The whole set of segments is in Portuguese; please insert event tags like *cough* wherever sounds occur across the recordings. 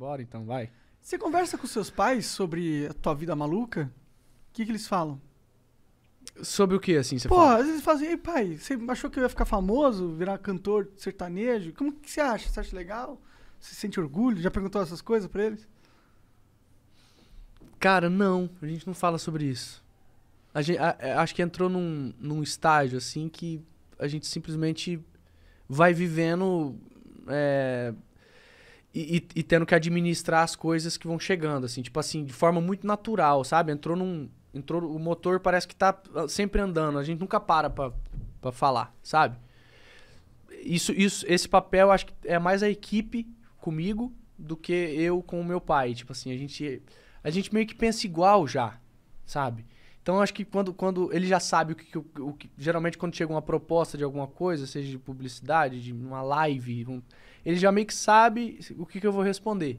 Bora então, vai. Você conversa com seus pais sobre a tua vida maluca? O que, que eles falam? Sobre o que, assim, você fala? às vezes fazem, assim, ei, pai, você achou que eu ia ficar famoso, virar cantor sertanejo? Como que você acha? Você acha legal? Você sente orgulho? Já perguntou essas coisas pra eles? Cara, não. A gente não fala sobre isso. A gente, a, a, é, acho que entrou num, num estágio, assim, que a gente simplesmente vai vivendo é, e, e, e, tendo que administrar as coisas que vão chegando, assim, tipo assim, de forma muito natural, sabe? Entrou num. Entrou, o motor parece que tá sempre andando, a gente nunca para pra, pra falar, sabe? Isso, isso, esse papel acho que é mais a equipe comigo do que eu com o meu pai. Tipo assim, a gente. A gente meio que pensa igual já, sabe? Então acho que quando, quando ele já sabe o que, o, o que, Geralmente quando chega uma proposta de alguma coisa, seja de publicidade, de uma live, um, ele já meio que sabe o que, que, eu vou responder.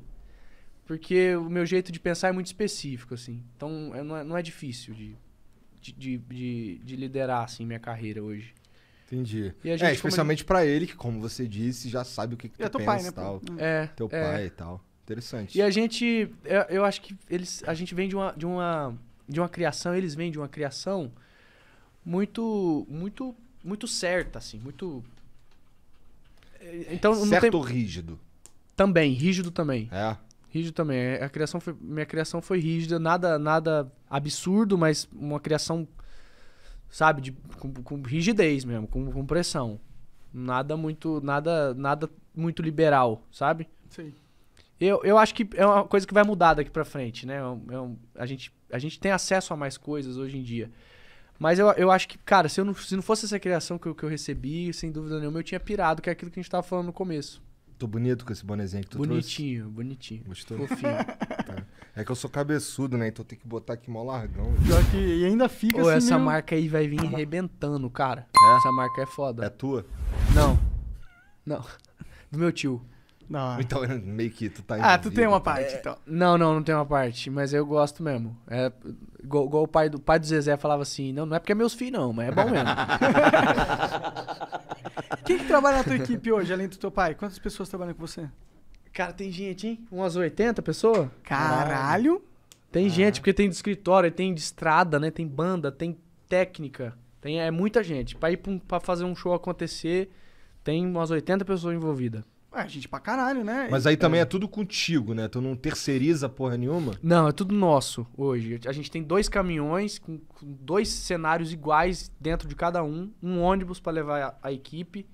Porque o meu jeito de pensar é muito específico, assim. Então é, não, é, não é difícil de de, de, de, de, liderar, assim, minha carreira hoje. Entendi. Gente, é, especialmente ele... para ele, que como você disse, já sabe o que, que é tu pensa pai, né? tal. Hum. É, teu é. pai e tal. Interessante. E a gente... Eu, eu acho que eles, a gente vem de uma... De uma de uma criação, eles vêm de uma criação muito muito muito certa assim, muito eh, então certo tem... rígido. Também, rígido também. É. Rígido também. É, a criação foi... minha criação foi rígida, nada nada absurdo, mas uma criação sabe, de, com, com, rigidez mesmo, com, com pressão. Nada muito nada nada muito liberal, sabe? Sim. Eu, eu acho que é uma coisa que vai mudar daqui para frente, né? É, é um, a, gente, a gente tem acesso a mais coisas hoje em dia. Mas eu, eu acho que, cara, se, eu não, se não fosse essa criação que eu, que eu recebi, sem dúvida nenhuma, eu tinha pirado, que é aquilo que a gente tava falando no começo. Tô bonito com esse bonezinho que tu bonitinho, trouxe. Bonitinho, bonitinho. Gostou? Fofinho. *laughs* tá. É que eu sou cabeçudo, né? Então tem que botar aqui mó largão. Pior que e ainda fica Pô, assim essa marca aí vai vir arrebentando, cara. É? Essa marca é foda. É tua? Não. Não. *laughs* Do meu tio. Então meio que tu tá Ah, tu tem uma tá? parte, então. é... então. Não, não, não tem uma parte, mas eu gosto mesmo. É igual, igual o pai do pai do Zezé falava assim: "Não, não é porque é meus filhos não, mas é bom mesmo". *laughs* Quem que trabalha na tua equipe hoje, além do teu pai? Quantas pessoas trabalham com você? Cara, tem gente, hein? Umas 80 pessoas? Caralho. Tem ah. gente, porque tem de escritório, tem de estrada, né? Tem banda, tem técnica. Tem é muita gente. Para ir para fazer um show acontecer, tem umas 80 pessoas envolvidas. É, gente pra caralho, né? Mas aí é. também é. tudo contigo, né? Tu não terceiriza porra nenhuma? Não, é tudo nosso hoje. A gente tem dois caminhões com, com dois cenários iguais dentro de cada um, um ônibus para levar a, a, equipe.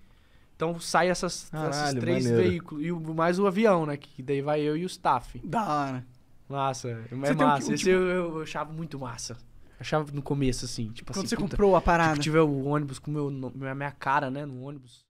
Então sai essas, caralho, esses três maneiro. veículos. E o, mais o avião, né? Que daí vai eu e o staff. Da hora. Massa, é você massa. Um, um, Esse tipo... eu, eu, achava muito massa. Achava no começo, assim, tipo Quando assim. Quando você puta, comprou a parada. Tipo, tiver o ônibus com meu, minha cara, né? No ônibus.